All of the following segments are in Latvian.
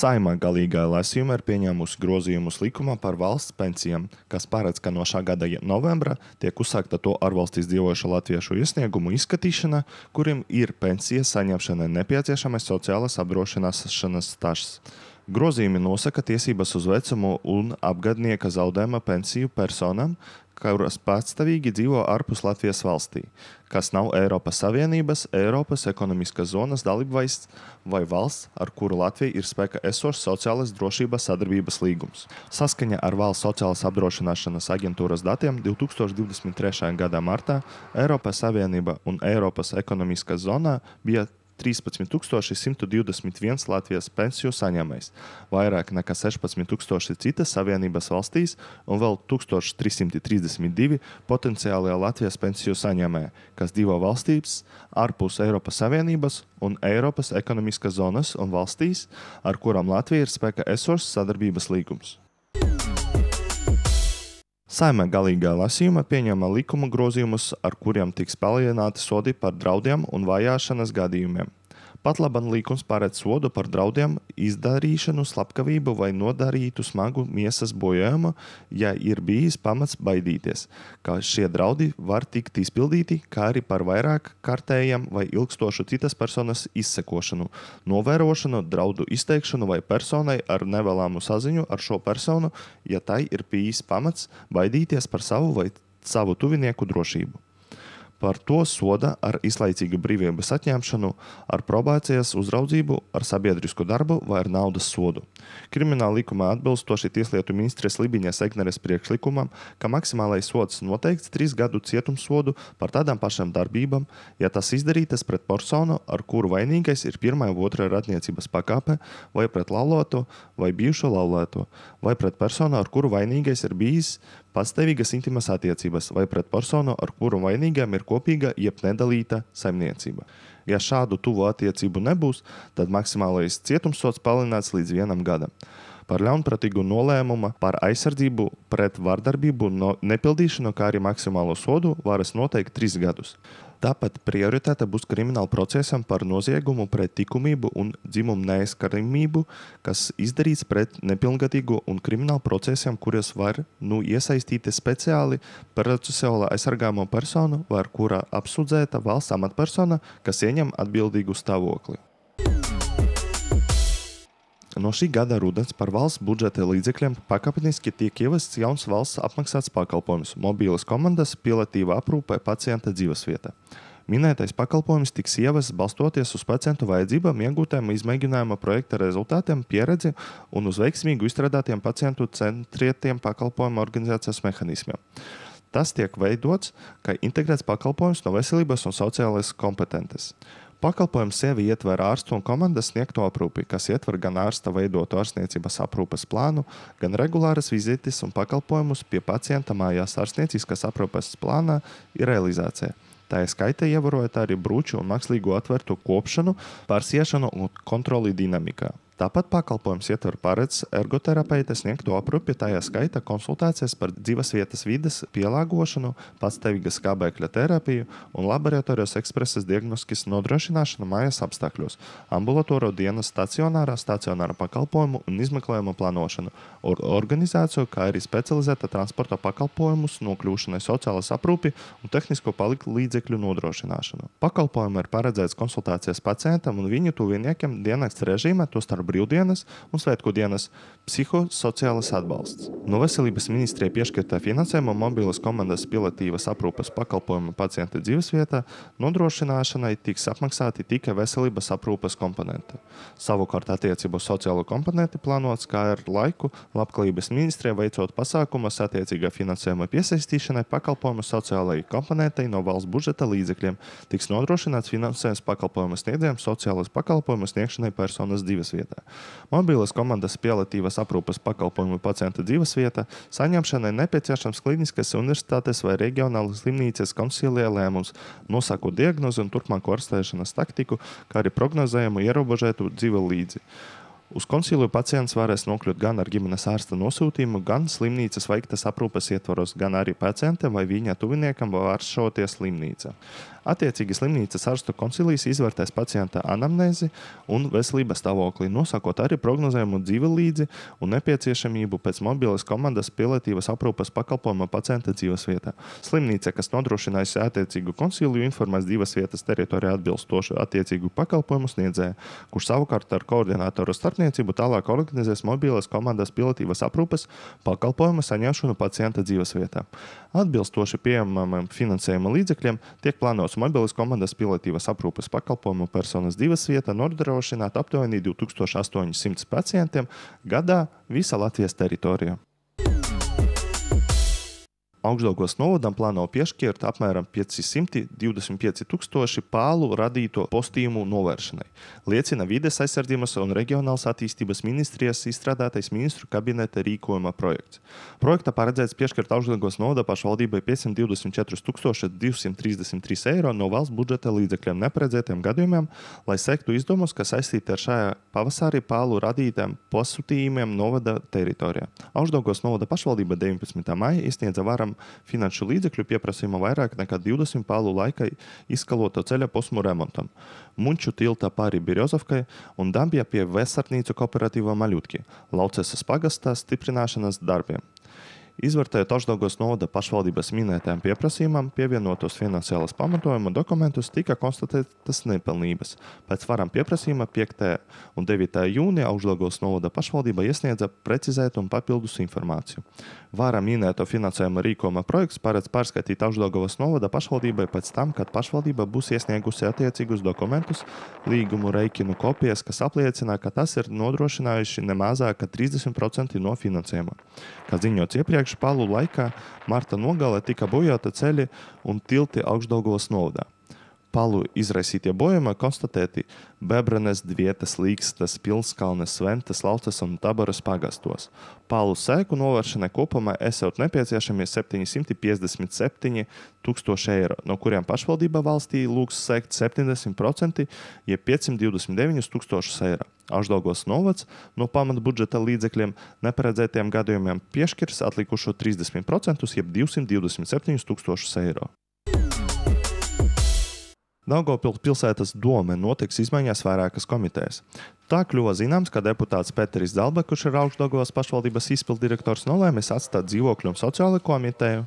Saimā galīgajā lasījumā ir pieņēmusi grozījumus likumā par valsts pensijām, kas paredz, ka no šā gada novembra tiek uzsākta to ārvalstīs dzīvojošo latviešu iesniegumu izskatīšana, kurim ir pensijas saņemšanai nepieciešamais sociālās apdrošināšanas stažs. Grozījumi nosaka tiesības uz vecumu un apgadnieka zaudējuma pensiju personam, kuras pastāvīgi dzīvo ārpus Latvijas valstī, kas nav Eiropas Savienības, Eiropas ekonomiskās zonas dalībvalsts vai valsts, ar kuru Latvija ir spēka esošs sociālās drošības sadarbības līgums. Saskaņā ar Valsts sociālās apdrošināšanas aģentūras datiem 2023. gada martā Eiropas Savienība un Eiropas ekonomiskā zonā bija 13,121 Latvijas pensiju saņēmējs, vairāk nekā 16,000 citas Savienības valstīs un vēl 1332 potenciālajā Latvijas pensiju saņēmējā, kas dzīvo valstīs ārpus Eiropas Savienības un Eiropas ekonomiskās zonas un valstīs, ar kurām Latvija ir spēka esošs sadarbības līgums. Saimē galīgā lasījumā pieņēma likuma grozījumus, ar kuriem tiks palielināti sodi par draudiem un vajāšanas gadījumiem. Pat labam līkums paredz sodu par draudiem, izdarīšanu, slepkavību vai nodarītu smagu miesas bojājumu, ja ir bijis pamats baidīties, ka šie draudi var tikt izpildīti, kā arī par vairāk kārtējam vai ilgstošu citas personas izsekošanu, novērošanu, draudu izteikšanu vai personai ar nevēlamu saziņu ar šo personu, ja tai ir bijis pamats baidīties par savu vai savu tuvinieku drošību. Par to soda ar izlaicīgu brīvības atņemšanu, ar probācijas uzraudzību, ar sabiedrisku darbu vai ar naudas sodu. Krimināla likumā atbilstoši Tieslietu ministres Libiņas Egneres priekšlikumam, ka maksimālais sods noteikts trīs gadu cietumsodu par tādām pašām darbībām, ja tas izdarītas pret personu, ar kuru vainīgais ir pirmā vai otrā radniecības pakāpe, vai pret lauloto vai bijušo laulēto, vai pret personu, ar kuru vainīgais ir bijis pastāvīgas intimas attiecības vai pret personu, ar kuru vainīgām ir kopīga jeb nedalīta saimniecība. Ja šādu tuvu attiecību nebūs, tad maksimālais cietumsots palināts līdz vienam gadam par ļaunprātīgu nolēmumu, par aizsardzību pret vardarbību no nepildīšanu, kā arī maksimālo sodu varas noteikt trīs gadus. Tāpat prioritāte būs krimināla procesam par noziegumu pret likumību un dzimumu neaizskaramību, kas izdarīts pret nepilngadīgo un krimināla procesiem, kuros var nu, iesaistīt speciāli procesuāli aizsargāmo personu, vai kurā apsūdzēta valsts amatpersona, kas ieņem atbildīgu stāvokli. No šī gada rudens par valsts budžeta līdzekļiem pakāpeniski tiek ievests jauns valsts apmaksāts pakalpojums - mobīlas komandas pielatīva aprūpe pacienta dzīvesvieta. Minētais pakalpojums tiks ievests balstoties uz pacientu vajadzībām, iegūtajiem izmēģinājuma projekta rezultātiem, pieredzi un uz veiksmīgu izstrādātiem pacientu centrietiem pakalpojumu organizācijas mehānismiem. Tas tiek veidots kā integrēts pakalpojums no veselības un sociālās kompetences. Pakalpojums sevi ietver ārstu un komandas sniegto aprūpi, kas ietver gan ārsta veidotu ārstniecības aprūpes plānu, gan regulāras vizītes un pakalpojumus pie pacienta mājās ārstniecības aprūpes plānā ir realizācija. Tā ir skaita ievērojot arī brūču un mākslīgo atvertu kopšanu, pārsiešanu un kontroli dinamikā. Tāpat pakalpojums ietver paredz ergoterapeita sniegto aprūpi, tajā skaitā konsultācijas par dzīvesvietas vides pielāgošanu, pastāvīga skābekļa terapiju un laboratorijas ekspreses diagnostikas nodrošināšanu mājas apstākļos, ambulatoro dienas stacionārā, stacionāra pakalpojumu un izmeklējumu plānošanu, or organizāciju, kā arī specializēta transporta pakalpojumus, nokļūšanai sociālās aprūpi un tehnisko palīdzekļu nodrošināšanu. Pakalpojumu ir paredzēts konsultācijas pacientam un viņu tuviniekiem diennakts režīmā, tostarp brīvdienas un svētku dienas psihosociālais atbalsts. No veselības ministrijai piešķirtā finansējuma mobilas komandas pilatīvas aprūpas pakalpojuma pacienta dzīvesvietā nodrošināšanai tiks apmaksāti tikai veselības aprūpas komponenti. Savukārt attiecību sociālo komponenti plānots kā ar laiku labklājības ministrijai veicot pasākumus attiecīgā finansējuma piesaistīšanai pakalpojumu sociālajai komponentei no valsts budžeta līdzekļiem tiks nodrošināts finansējums pakalpojumu sniedzējiem sociālās pakalpojumu sniegšanai personas dzīvesvietā vietā. Mobilās komandas pielatīvas aprūpas pakalpojumu pacienta dzīvesvieta saņemšanai nepieciešams klīniskas universitātes vai reģionālas slimnīcas konsilija lēmums, nosakot diagnozi un turpmāko ārstēšanas taktiku, kā arī prognozējumu ierobežētu dzīvi līdzi. Uz konsiliju pacients varēs nokļūt gan ar ģimenes ārsta nosūtījumu, gan slimnīcas veiktas aprūpes ietvaros, gan arī pacientam vai viņa tuviniekam var šoties slimnīca. Attiecīgi slimnīcas ārstu koncilijas izvērtēs pacienta anamnēzi un veselības stāvokli, nosakot arī prognozējumu dzīvi līdzi un nepieciešamību pēc mobilas komandas pielietīvas aprūpas pakalpojuma pacienta dzīves vietā. Slimnīca, kas nodrošinās attiecīgu konciliju, informēs dzīves vietas teritorijā atbilstošu attiecīgu pakalpojumu sniedzēju, kurš savukārt ar koordinātoru starpniecību tālāk organizēs mobilās komandas pielietīvas aprūpes pakalpojumu saņemšanu pacienta dzīves vietā. Atbilstoši pieejamam finansējuma līdzekļiem tiek plānots automobiļu komandas pilotīvas aprūpes pakalpojumu personas divas vieta nodrošināt aptuveni 2800 pacientiem gadā visa Latvijas teritorijā. Augstdaugos novadam plāno piešķirt apmēram 525 pālu radīto postījumu novēršanai, liecina Vides aizsardzības un reģionālās attīstības ministrijas izstrādātais ministru kabineta rīkojuma projekts. Projekta paredzēts piešķirt Augstdaugos novada pašvaldībai 524 233 eiro no valsts budžeta līdzekļiem neparedzētiem gadījumiem, lai sektu izdevumus, kas saistīti ar šajā pavasarī pālu radītiem posūtījumiem novada teritorijā. Augstdaugos novada pašvaldība 19. maijā iesniedza varam saņēmām finanšu līdzekļu pieprasījuma vairāk nekā 20 pālu laikai izkaloto ceļa posmu remontam. Munču tilta pāri Birjozovkai un Dambijā pie Vēsarnīcu kooperatīvā Maļutki, Laucesas pagastā stiprināšanas darbiem izvērtējot Aždogos novada pašvaldības minētajam pieprasījumam pievienotos finansiālas pamatojuma dokumentus, tika konstatētas nepilnības. Pēc varam pieprasījuma 5. un 9. jūnija Aždogos novada pašvaldība iesniedza precizētu un papildus informāciju. Varam minēto finansējuma rīkojuma projekts paredz pārskatīt Aždogos novada pašvaldībai pēc tam, kad pašvaldība būs iesniegusi attiecīgus dokumentus, līgumu reikinu kopijas, kas apliecina, ka tas ir nodrošinājuši nemazāk kā 30% no finansējuma. Kā ziņots iepriekš, palu laikā marta nogalē tika bojāti ceļi un tilti Augšdaugavas novadā palu izraisītie bojājumi konstatēti Bebrenes, Dvietas, Līkstas, Pilskalnes, Sventas, Lauces un Taboras pagastos. Palu sēku novēršanai kopumā esot nepieciešami 757 tūkstoši eiro, no kuriem pašvaldība valstī lūgs sēkt 70%, jeb 529 tūkstošus eiro. Aždaugos novads no pamata budžeta līdzekļiem neparedzētiem gadījumiem piešķirs atlikušo 30% jeb 227 tūkstošus eiro. Daugopils pilsētas dome notiks izmaiņas vairākas komitejas. Tā kļuva zināms, ka deputāts Pēteris Dalbe, kurš ir augšdagovas pašvaldības izpildirektors, nolēmis atstāt dzīvokļu un sociālo komiteju.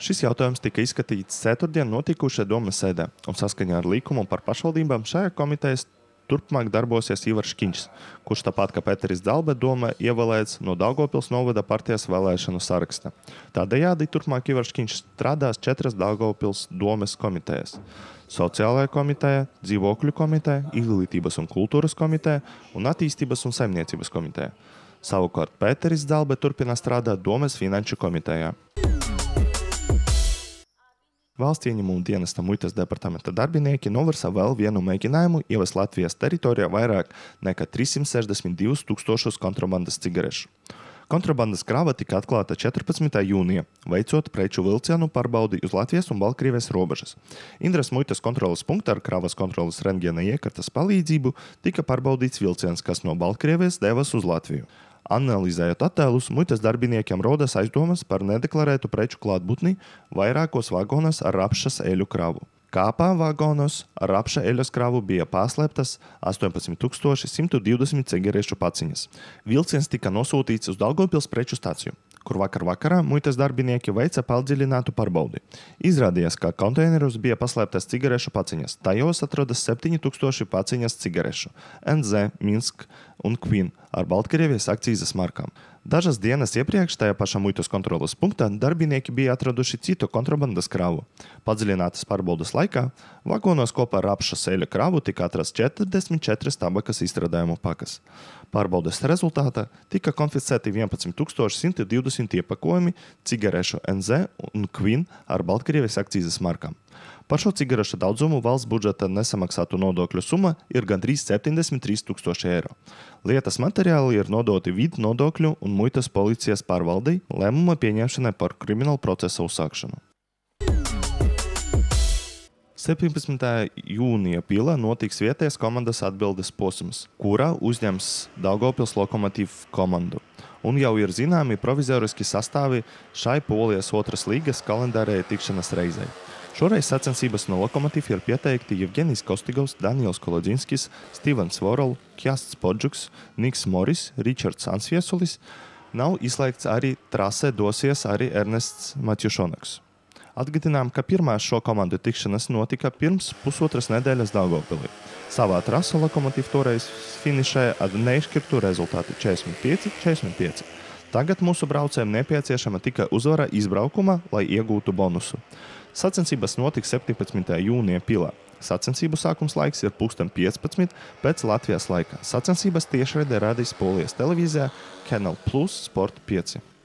Šis jautājums tika izskatīts ceturtdien notikušajā domas sēdē, un saskaņā ar līkumu par pašvaldībām šajā komitejas Turpmāk darbosies Ivars Škiņš, kurš tāpat kā Pēteris Zalbe doma ievēlēts no Daugopils novada partijas vēlēšanu saraksta. Tādējādi turpmāk Ivars Škiņš strādās četras Daugopils domes komitejas - sociālajā komitejā, dzīvokļu komitejā, izglītības un kultūras komitejā un attīstības un saimniecības komitejā. Savukārt Pēteris Zalbe turpina strādāt domes finanšu komitejā. Valsts ieņēmuma dienesta muitas departamenta darbinieki novirza vēl vienu mēģinājumu ievest Latvijas teritorijā vairāk nekā 362 tūkstošus kontrabandas cigarešu. Kontrabandas krāva tika atklāta 14. jūnijā, veicot preču vilcienu pārbaudi uz Latvijas un Baltkrievijas robežas. Indras muitas kontrolas punktā ar krāvas kontrolas rentgena iekartas palīdzību tika pārbaudīts vilciens, kas no Baltkrievijas devas uz Latviju. Analizējot attēlus, muitas darbiniekiem rodas aizdomas par nedeklarētu preču klātbūtni vairākos vagonos ar apšas eļu kravu. Kāpā vagonos ar apša eļas kravu bija pārslēptas 18,120 cigarešu paciņas. Vilciens tika nosūtīts uz Daugopils preču stāciju kur vakar vakarā muitas darbinieki veica padziļinātu pārbaudi. Izrādījās, ka konteineros bija paslēptas cigarešu paciņas. Tajos atrodas 7000 paciņas cigarešu NZ, Minsk un Queen ar Baltkrievijas akcijas markām. Dažas dienas iepriekš tajā pašā muitas kontrolas punktā darbinieki bija atraduši citu kontrabandas kravu. Padziļinātas pārbaudas laikā vagonos kopā ar apša sēļa kravu tika atrasts 44 tabakas izstrādājumu pakas. Pārbaudas rezultātā tika konfiscēti 11,120 iepakojumi cigarešu NZ un Queen ar Baltkrievijas akcijas markām. Par šo cigarešu daudzumu valsts budžeta nesamaksātu nodokļu summa ir gandrīz 73 000 eiro. Lietas materiāli ir nodoti vidu nodokļu un muitas policijas pārvaldei lēmuma pieņemšanai par kriminālu procesa uzsākšanu. 17. jūnija pilā notiks vietējais komandas atbildes posms, kurā uzņems Daugopils lokomotīvu komandu. Un jau ir zināmi provizoriski sastāvi šai polijas otras līgas kalendārē tikšanas reizei. Šoreiz sacensības no Lokomotīva ir pieteikti Jevgenijs Kostigovs, Daniels Kolodzinskis, Stevens Vorols, Kjasts Podžuks, Niks Moris, Ričards Ansviesulis. Nav izslēgts arī trasē dosies arī Ernests Matjušonaks. Atgādinām, ka pirmā šo komandu tikšanās notika pirms pusotras nedēļas Daugopilī. Savā trasē Lokomotīva toreiz finišēja ar neizšķirtu rezultātu 45-45. Tagad mūsu braucējiem nepieciešama tikai uzvara izbraukumā, lai iegūtu bonusu. Sacensības notiks 17. jūnija pilā. Sacensību sākums laiks ir pusdien 15 pēc Latvijas laika. Sacensības tiešraidē radīs Polijas televīzijā Canal Plus Sport 5.